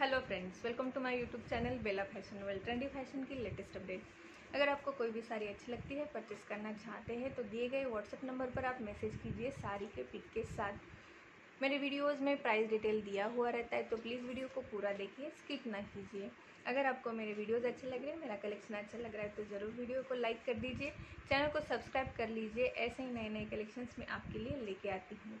hello friends welcome to my YouTube channel Bela fashion well trendy fashion की latest update अगर आपको कोई भी साड़ी अच्छी लगती है परचेस करना चाहते हैं तो दिए गए व्हाट्सएप नंबर पर आप मैसेज कीजिए साड़ी के पिक के साथ मेरे वीडियोस में प्राइस डिटेल दिया हुआ रहता है तो प्लीज़ वीडियो को पूरा देखिए स्किप ना कीजिए अगर आपको मेरे वीडियोज़ अच्छे लग रहे हैं मेरा कलेक्शन अच्छा लग रहा है तो ज़रूर वीडियो को लाइक कर दीजिए चैनल को सब्सक्राइब कर लीजिए ऐसे ही नए नए कलेक्शंस मैं आपके लिए लेके आती हूँ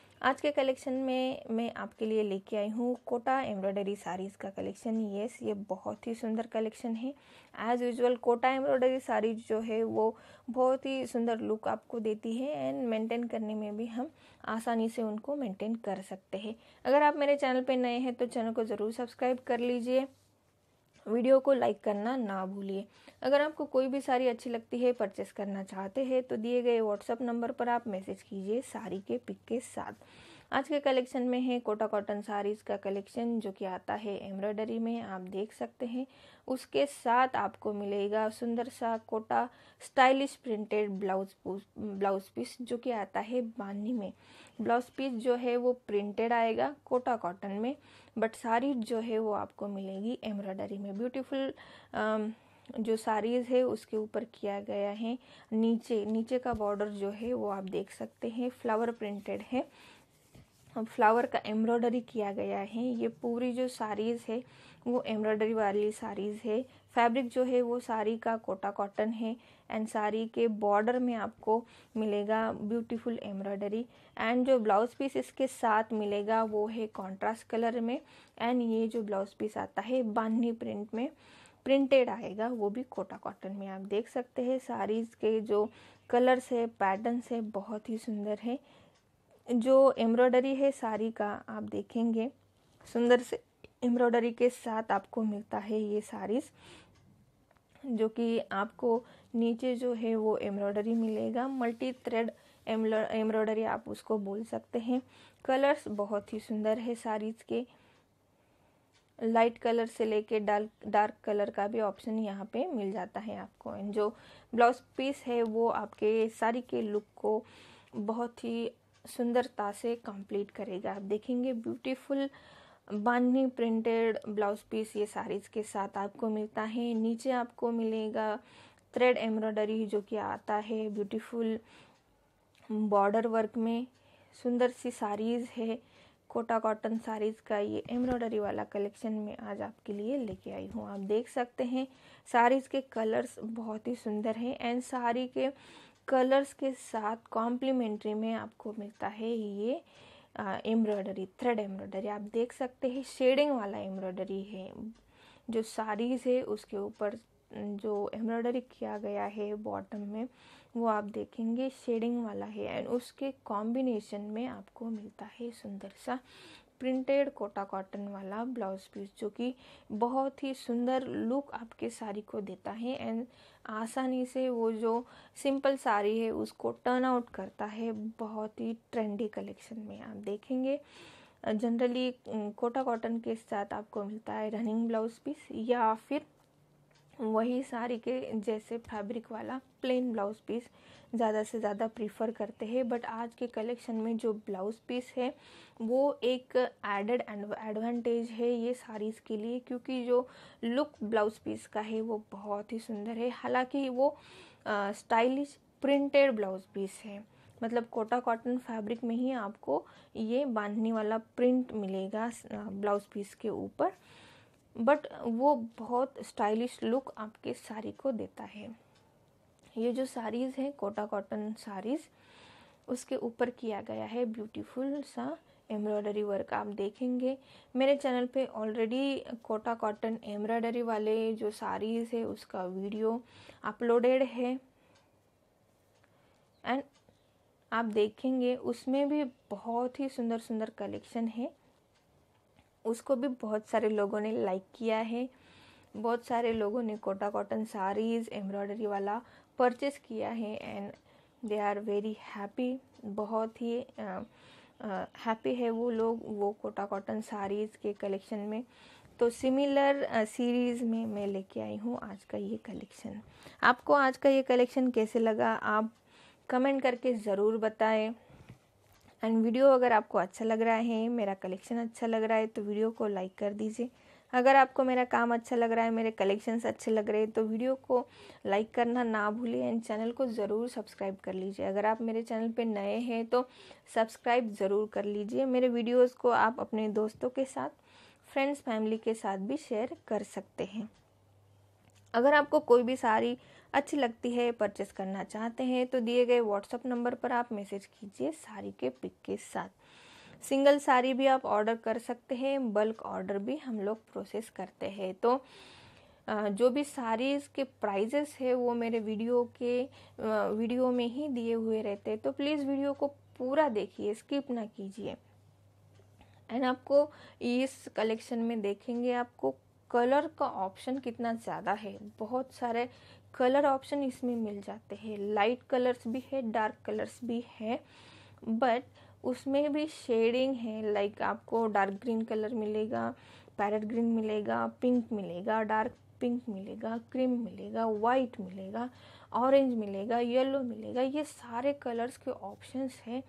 आज के कलेक्शन में मैं आपके लिए लेके आई हूँ कोटा एम्ब्रॉयडरी साड़ीज़ का कलेक्शन येस ये बहुत ही सुंदर कलेक्शन है as usual Kota embroidery saris जो है वो बहुत ही सुंदर लुक आपको देती है एंड मेंटेन करने में भी हम आसानी से उनको मेंटेन कर सकते हैं अगर आप मेरे चैनल पर नए हैं तो चैनल को ज़रूर सब्सक्राइब कर लीजिए वीडियो को लाइक करना ना भूलिए अगर आपको कोई भी साड़ी अच्छी लगती है परचेस करना चाहते हैं तो दिए गए व्हाट्सअप नंबर पर आप मैसेज कीजिए साड़ी के पिक के साथ आज के कलेक्शन में है कोटा कॉटन साड़ीज़ का कलेक्शन जो कि आता है एम्ब्रॉयडरी में आप देख सकते हैं उसके साथ आपको मिलेगा सुंदर सा Kota stylish printed blouse blouse piece जो कि आता है बानी में ब्लाउज पीस जो है वो प्रिंटेड आएगा कोटा कॉटन में बट साड़ी जो है वो आपको मिलेगी एम्ब्रॉयडरी में ब्यूटीफुल जो साड़ीज़ है उसके ऊपर किया गया है नीचे नीचे का बॉर्डर जो है वो आप देख सकते हैं फ्लावर प्रिंटेड है फ्लावर का एम्ब्रॉयडरी किया गया है ये पूरी जो साड़ीज़ है वो एम्ब्रॉयडरी वाली साड़ीज़ है फैब्रिक जो है वो साड़ी का कोटा कॉटन है एंड साड़ी के बॉर्डर में आपको मिलेगा ब्यूटीफुल एम्ब्रॉयडरी एंड जो ब्लाउज पीस इसके साथ मिलेगा वो है कॉन्ट्रास्ट कलर में एंड ये जो ब्लाउज पीस आता है बान्ही प्रिंट में प्रिंटेड आएगा वो भी कोटा कॉटन में आप देख सकते हैं साड़ीज़ के जो कलर्स है पैटर्न्स है बहुत ही सुंदर है जो एम्ब्रॉयडरी है साड़ी का आप देखेंगे सुंदर से एम्ब्रॉयडरी के साथ आपको मिलता है ये साड़ीज़ जो कि आपको नीचे जो है वो एम्ब्रॉयडरी मिलेगा मल्टी थ्रेड एम्ब्रॉयडरी आप उसको बोल सकते हैं कलर्स बहुत ही सुंदर है साड़ीज़ के लाइट कलर से लेके डार्क डार्क कलर का भी ऑप्शन यहाँ पे मिल जाता है आपको एंड जो ब्लाउज पीस है वो आपके साड़ी के लुक को बहुत ही सुंदरता से कंप्लीट करेगा आप देखेंगे beautiful bandhani printed blouse piece ये साड़ीज के साथ आपको मिलता है नीचे आपको मिलेगा थ्रेड एम्ब्रॉयडरी जो कि आता है ब्यूटीफुल बॉर्डर वर्क में सुंदर सी साड़ीज़ है कोटा कॉटन साड़ीज़ का ये एम्ब्रॉयडरी वाला कलेक्शन में आज आपके लिए लेके आई हूँ आप देख सकते हैं साड़ीज़ के कलर्स बहुत ही सुंदर हैं एंड साड़ी के कलर्स के साथ कॉम्प्लीमेंट्री में आपको मिलता है ये एम्ब्रॉयडरी थ्रेड एम्ब्रॉयडरी आप देख सकते हैं शेडिंग वाला एम्ब्रॉयडरी है जो साड़ीज़ है उसके ऊपर जो एम्ब्रॉयडरी किया गया है बॉटम में वो आप देखेंगे शेडिंग वाला है एंड उसके कॉम्बिनेशन में आपको मिलता है सुंदर सा प्रिंटेड कोटा कॉटन वाला ब्लाउज पीस जो कि बहुत ही सुंदर लुक आपके साड़ी को देता है एंड आसानी से वो जो सिंपल साड़ी है उसको टर्न आउट करता है बहुत ही ट्रेंडी कलेक्शन में आप देखेंगे जनरली कोटा कॉटन के साथ आपको मिलता है रनिंग ब्लाउज पीस या फिर वही साड़ी के जैसे फैब्रिक वाला प्लेन ब्लाउज़ पीस ज़्यादा से ज़्यादा प्रीफर करते हैं बट आज के कलेक्शन में जो ब्लाउज़ पीस है वो एक एडेड एडवांटेज है ये साड़ीज़ के लिए क्योंकि जो लुक ब्लाउज़ पीस का है वो बहुत ही सुंदर है हालांकि वो स्टाइलिश प्रिंटेड ब्लाउज़ पीस है मतलब कोटा कॉटन फैब्रिक में ही आपको ये बांधने वाला प्रिंट मिलेगा ब्लाउज़ पीस के ऊपर बट वो बहुत स्टाइलिश लुक आपके साड़ी को देता है ये जो साड़ीज़ हैं कोटा कॉटन साड़ीज़ उसके ऊपर किया गया है ब्यूटीफुल सा एम्ब्रॉयडरी वर्क आप देखेंगे मेरे चैनल पे ऑलरेडी कोटा कॉटन एम्ब्रॉयडरी वाले जो साड़ीज़ है उसका वीडियो अपलोडेड है एंड आप देखेंगे उसमें भी बहुत ही सुंदर सुंदर कलेक्शन है उसको भी बहुत सारे लोगों ने लाइक किया है बहुत सारे लोगों ने कोटा कॉटन साड़ीज़ एम्ब्रॉयडरी वाला परचेस किया है and they are very happy बहुत ही हैप्पी है वो लोग वो कोटा कॉटन साड़ीज़ के कलेक्शन में तो सिमिलर सीरीज़ में मैं लेके आई हूँ आज का ये कलेक्शन आपको आज का ये कलेक्शन कैसे लगा आप कमेंट करके ज़रूर बताएं एंड वीडियो अगर आपको अच्छा लग रहा है मेरा कलेक्शन अच्छा लग रहा है तो वीडियो को लाइक कर दीजिए अगर आपको मेरा काम अच्छा लग रहा है मेरे कलेक्शंस अच्छे लग रहे हैं तो वीडियो को लाइक करना ना भूलें एंड चैनल को ज़रूर सब्सक्राइब कर लीजिए अगर आप मेरे चैनल पे नए हैं तो सब्सक्राइब ज़रूर कर लीजिए मेरे वीडियोस को आप अपने दोस्तों के साथ फ्रेंड्स फैमिली के साथ भी शेयर कर सकते हैं अगर आपको कोई भी साड़ी अच्छी लगती है परचेस करना चाहते हैं तो दिए गए व्हाट्सअप नंबर पर आप मैसेज कीजिए साड़ी के पिक के साथ सिंगल साड़ी भी आप ऑर्डर कर सकते हैं बल्क ऑर्डर भी हम लोग प्रोसेस करते हैं तो जो भी साड़ीज़ के प्राइजेस है वो मेरे वीडियो के वीडियो में ही दिए हुए रहते हैं तो प्लीज़ वीडियो को पूरा देखिए स्किप ना कीजिए एंड आपको इस कलेक्शन में देखेंगे आपको कलर का ऑप्शन कितना ज़्यादा है बहुत सारे कलर ऑप्शन इसमें मिल जाते हैं लाइट कलर्स भी है डार्क कलर्स भी है बट उसमें भी शेडिंग है लाइक आपको डार्क ग्रीन कलर मिलेगा पैरट ग्रीन मिलेगा पिंक मिलेगा डार्क पिंक मिलेगा क्रीम मिलेगा वाइट मिलेगा ऑरेंज मिलेगा येलो मिलेगा ये सारे कलर्स के ऑप्शंस हैं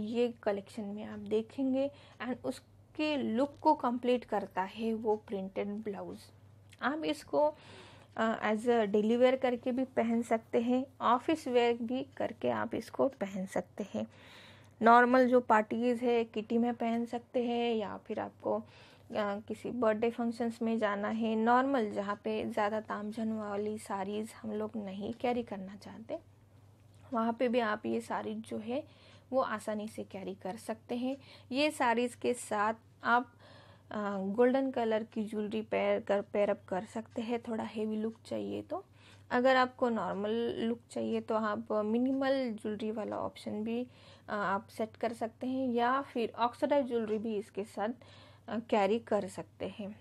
ये कलेक्शन में आप देखेंगे एंड उस के लुक को कंप्लीट करता है वो प्रिंटेड ब्लाउज़ आप इसको एज अ डेली वेयर करके भी पहन सकते हैं ऑफिस वेयर भी करके आप इसको पहन सकते हैं नॉर्मल जो पार्टीज़ है किटी में पहन सकते हैं या फिर आपको आ, किसी बर्थडे फंक्शंस में जाना है नॉर्मल जहाँ पे ज़्यादा तामझन वाली साड़ीज़ हम लोग नहीं कैरी करना चाहते वहाँ पे भी आप ये साड़ी जो है वो आसानी से कैरी कर सकते हैं ये साड़ीज़ के साथ आप गोल्डन कलर की ज्वेलरी पैर कर पैरअप कर सकते हैं थोड़ा हेवी लुक चाहिए तो अगर आपको नॉर्मल लुक चाहिए तो आप मिनिमल ज्वेलरी वाला ऑप्शन भी आप सेट कर सकते हैं या फिर ऑक्सोडाइज ज्वेलरी भी इसके साथ कैरी कर सकते हैं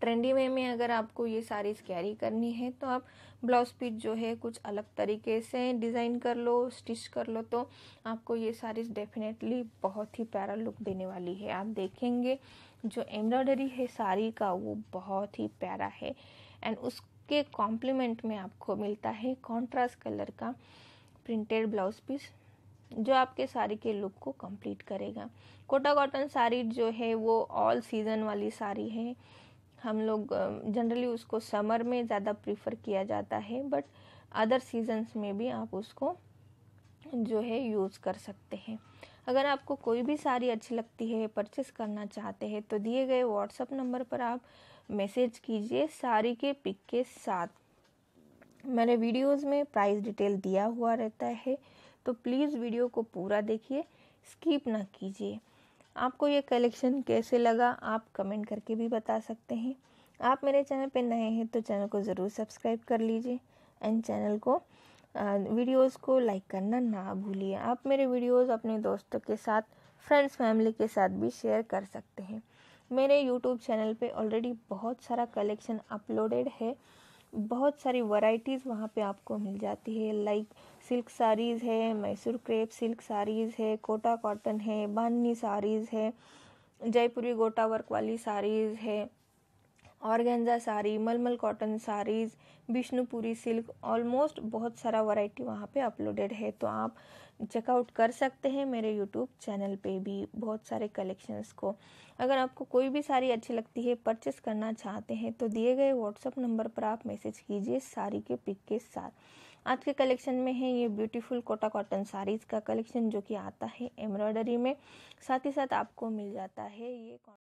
ट्रेंडी वे में अगर आपको ये साड़ीज़ कैरी करनी है तो आप ब्लाउज पीस जो है कुछ अलग तरीके से डिज़ाइन कर लो स्टिच कर लो तो आपको ये सारीज़ डेफिनेटली बहुत ही प्यारा लुक देने वाली है आप देखेंगे जो एम्ब्रॉयडरी है साड़ी का वो बहुत ही प्यारा है एंड उसके कॉम्प्लीमेंट में आपको मिलता है कॉन्ट्रास्ट कलर का प्रिंटेड ब्लाउज पीस जो आपके साड़ी के लुक को कंप्लीट करेगा कोटा कॉटन साड़ी जो है वो ऑल सीज़न वाली साड़ी है हम लोग जनरली उसको समर में ज़्यादा प्रीफर किया जाता है बट अदर सीजन्स में भी आप उसको जो है यूज़ कर सकते हैं अगर आपको कोई भी साड़ी अच्छी लगती है परचेस करना चाहते हैं तो दिए गए व्हाट्सअप नंबर पर आप मैसेज कीजिए साड़ी के पिक के साथ मैंने वीडियोस में प्राइस डिटेल दिया हुआ रहता है तो प्लीज़ वीडियो को पूरा देखिए स्किप ना कीजिए आपको ये कलेक्शन कैसे लगा आप कमेंट करके भी बता सकते हैं आप मेरे चैनल पे नए हैं तो चैनल को ज़रूर सब्सक्राइब कर लीजिए एंड चैनल को वीडियोस को लाइक करना ना भूलिए आप मेरे वीडियोस अपने दोस्तों के साथ फ्रेंड्स फैमिली के साथ भी शेयर कर सकते हैं मेरे यूट्यूब चैनल पे ऑलरेडी बहुत सारा कलेक्शन अपलोडेड है बहुत सारी वैरायटीज़ वहाँ पे आपको मिल जाती है लाइक सिल्क साड़ीज़ है मैसूर क्रेप सिल्क साड़ीज़ है कोटा कॉटन है बानी साड़ीज़ है जयपुरी गोटा वर्क वाली साड़ीज़ है ऑर्गेंजा साड़ी मलमल cotton saris Vishnupuri silk almost बहुत सारा वैरायटी वहाँ पे अपलोडेड है तो आप चेकआउट कर सकते हैं मेरे यूट्यूब चैनल पे भी बहुत सारे कलेक्शंस को अगर आपको कोई भी साड़ी अच्छी लगती है परचेस करना चाहते हैं तो दिए गए व्हाट्सअप नंबर पर आप मैसेज कीजिए साड़ी के पिक के साथ आज के कलेक्शन में है ये ब्यूटीफुल कोटा कॉटन साड़ीज़ का कलेक्शन जो कि आता है एम्ब्रॉयडरी में साथ ही साथ आपको मिल जाता है ये